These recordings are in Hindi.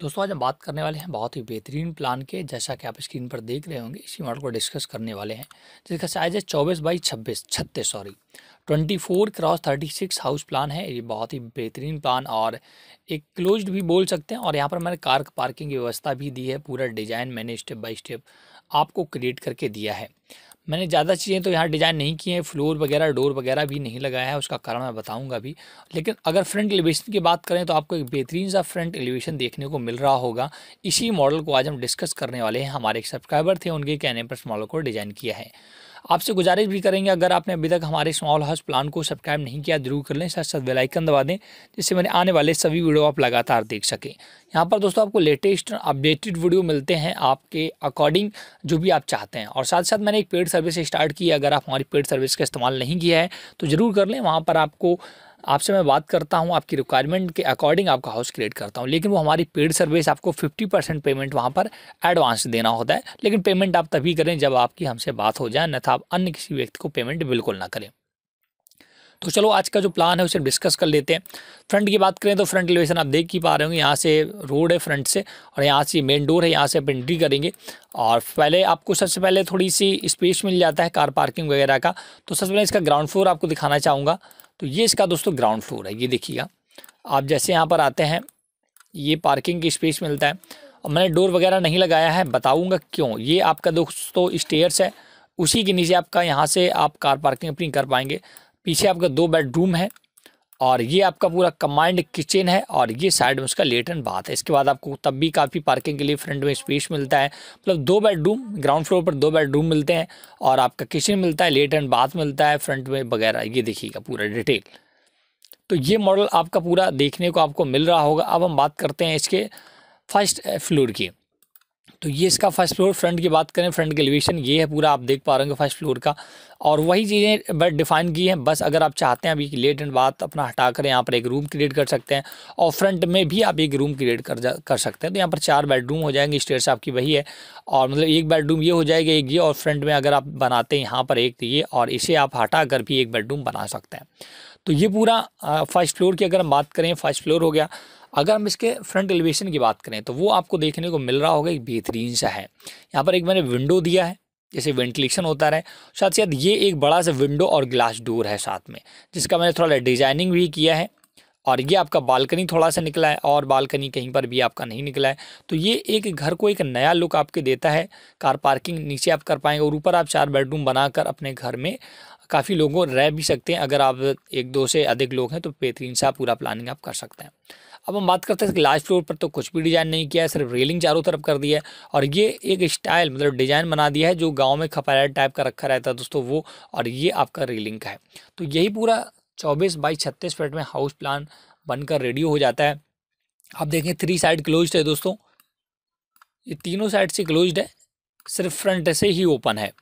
दोस्तों आज हम बात करने वाले हैं बहुत ही बेहतरीन प्लान के जैसा कि आप स्क्रीन पर देख रहे होंगे इसी मॉडल को डिस्कस करने वाले हैं जिसका साइज है चौबीस बाई छब्बीस छत्तीस sorry twenty four cross thirty six house plan है ये बहुत ही बेहतरीन प्लान और एक क्लोज्ड भी बोल सकते हैं और यहाँ पर मैंने कार पार्किंग की व्यवस्था भी दी है पूरा डिज़ाइन मैंने स्टेप बाई स्टेप आपको क्रिएट करके दिया है मैंने ज़्यादा चीज़ें तो यहाँ डिज़ाइन नहीं की हैं फ्लोर वगैरह डोर वगैरह भी नहीं लगाया है उसका कारण मैं बताऊँगा भी लेकिन अगर फ्रंट एलिवेशन की बात करें तो आपको एक बेहतरीन सा फ्रंट एलिवेशन देखने को मिल रहा होगा इसी मॉडल को आज हम डिस्कस करने वाले हैं हमारे एक सब्सक्राइबर थे उनके कहने पर इस मॉडल को डिज़ाइन किया है आपसे गुजारिश भी करेंगे अगर आपने अभी तक हमारे स्मॉल हाउस प्लान को सब्सक्राइब नहीं किया जरूर कर लें साथ साथ बेलाइकन दबा दें जिससे मेरे आने वाले सभी वीडियो आप लगातार देख सकें यहाँ पर दोस्तों आपको लेटेस्ट अपडेटेड वीडियो मिलते हैं आपके अकॉर्डिंग जो भी आप चाहते हैं और साथ साथ मैंने एक पेड सर्विस स्टार्ट की अगर आप हमारी पेड सर्विस का इस्तेमाल नहीं किया है तो ज़रूर कर लें वहाँ पर आपको आपसे मैं बात करता हूँ आपकी रिक्वायरमेंट के अकॉर्डिंग आपका हाउस क्रिएट करता हूँ लेकिन वो हमारी पेड सर्विस आपको फिफ्टी परसेंट पेमेंट वहाँ पर एडवांस देना होता है लेकिन पेमेंट आप तभी करें जब आपकी हमसे बात हो जाए अन्यथा तो आप अन्य किसी व्यक्ति को पेमेंट बिल्कुल ना करें तो चलो आज का जो प्लान है उसे डिस्कस कर लेते हैं फ्रंट की बात करें तो फ्रंट एलिवेशन आप देख ही पा रहे होंगे यहाँ से रोड है फ्रंट से और यहाँ से मेन डोर है यहाँ से आप एंट्री करेंगे और पहले आपको सबसे पहले थोड़ी सी स्पेस मिल जाता है कार पार्किंग वगैरह का तो सबसे पहले इसका ग्राउंड फ्लोर आपको दिखाना चाहूँगा तो ये इसका दोस्तों ग्राउंड फ्लोर है ये देखिएगा आप जैसे यहाँ पर आते हैं ये पार्किंग की स्पेस मिलता है और मैंने डोर वगैरह नहीं लगाया है बताऊँगा क्यों ये आपका दोस्तों स्टेयर्स है उसी के नीचे आपका यहाँ से आप कार पार्किंग अपनी कर पाएंगे पीछे आपका दो बेडरूम है और ये आपका पूरा कमांड किचन है और ये साइड में उसका लेटर बाथ है इसके बाद आपको तब भी काफ़ी पार्किंग के लिए फ्रंट में स्पेस मिलता है मतलब दो बेडरूम ग्राउंड फ्लोर पर दो बेडरूम मिलते हैं और आपका किचन मिलता है लेटर बाथ मिलता है फ्रंट में वगैरह ये देखिएगा पूरा डिटेल तो ये मॉडल आपका पूरा देखने को आपको मिल रहा होगा अब हम बात करते हैं इसके फर्स्ट फ्लोर की तो ये इसका फर्स्ट फ्लोर फ्रंट की बात करें फ्रंट के एलिवेशन ये है पूरा आप देख पा रहे होंगे फर्स्ट फ्लोर का और वही चीज़ें बट डिफाइन की हैं बस अगर आप चाहते हैं अभी लेट एंड बात अपना हटा कर यहाँ पर एक रूम क्रिएट कर सकते हैं और फ्रंट में भी आप एक रूम क्रिएट कर जा कर सकते हैं तो यहाँ पर चार बेडरूम हो जाएंगे स्टेयर्स आपकी वही है और मतलब एक बेडरूम ये हो जाएगा एक ये और फ्रंट में अगर आप बनाते हैं यहाँ पर एक ये और इसे आप हटा कर भी एक बेडरूम बना सकते हैं तो ये पूरा फर्स्ट फ्लोर की अगर हम बात करें फर्स्ट फ्लोर हो गया अगर हम इसके फ्रंट एलिवेशन की बात करें तो वो आपको देखने को मिल रहा होगा एक बेहतरीन सा है यहाँ पर एक मैंने विंडो दिया है जैसे वेंटिलेशन होता रहे साथ ही साथ ये एक बड़ा सा विंडो और ग्लास डोर है साथ में जिसका मैंने थोड़ा डिजाइनिंग भी किया है और ये आपका बालकनी थोड़ा सा निकला है और बालकनी कहीं पर भी आपका नहीं निकला है तो ये एक घर को एक नया लुक आपके देता है कार पार्किंग नीचे आप कर पाएंगे और ऊपर आप चार बेडरूम बनाकर अपने घर में काफ़ी लोगों रह भी सकते हैं अगर आप एक दो से अधिक लोग हैं तो बेहतरीन सा पूरा प्लानिंग आप कर सकते हैं अब हम बात करते हैं कि लास्ट फ्लोर पर तो कुछ भी डिज़ाइन नहीं किया है सिर्फ रेलिंग चारों तरफ कर दी है और ये एक स्टाइल मतलब डिज़ाइन बना दिया है जो गाँव में खपारा टाइप का रखा रहता है दोस्तों वो और ये आपका रेलिंग का है तो यही पूरा चौबीस बाई छत्तीस फीट में हाउस प्लान बनकर रेडी हो जाता है आप देखें थ्री साइड क्लोज है दोस्तों ये तीनों साइड से क्लोज है सिर्फ फ्रंट से ही ओपन है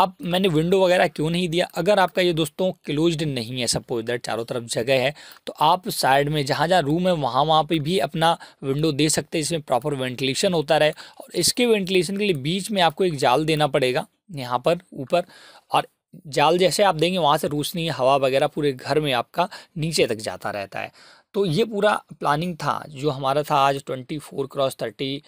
अब मैंने विंडो वगैरह क्यों नहीं दिया अगर आपका ये दोस्तों क्लोज्ड नहीं है सपोज इधर चारों तरफ जगह है तो आप साइड में जहाँ जहाँ रूम है वहाँ वहाँ पे भी अपना विंडो दे सकते हैं इसमें प्रॉपर वेंटिलेशन होता रहे और इसके वेंटिलेशन के लिए बीच में आपको एक जाल देना पड़ेगा यहाँ पर ऊपर और जाल जैसे आप देंगे वहाँ से रोशनी हवा वगैरह पूरे घर में आपका नीचे तक जाता रहता है तो ये पूरा प्लानिंग था जो हमारा था आज twenty four cross thirty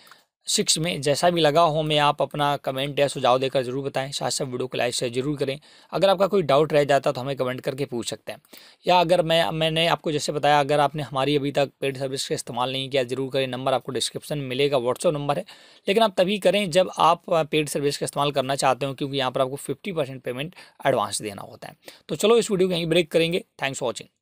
six में जैसा भी लगा हो मैं आप अपना कमेंट या सुझाव देकर जरूर बताएं साथ साथ वीडियो को लाइक शेयर जरूर करें अगर आपका कोई डाउट रह जाता तो हमें कमेंट करके पूछ सकते हैं या अगर मैं मैंने आपको जैसे बताया अगर आपने हमारी अभी तक पेड सर्विस का इस्तेमाल नहीं किया जरूर करें नंबर आपको डिस्क्रिप्शन में मिलेगा व्हाट्सअप नंबर है लेकिन आप तभी करें जब आप पेड सर्विस का इस्तेमाल करना चाहते हो क्योंकि यहाँ पर आपको फिफ्टी पेमेंट एडवांस देना होता है तो चलो इस वीडियो को यहीं ब्रेक करेंगे थैंक्स फॉर वॉचिंग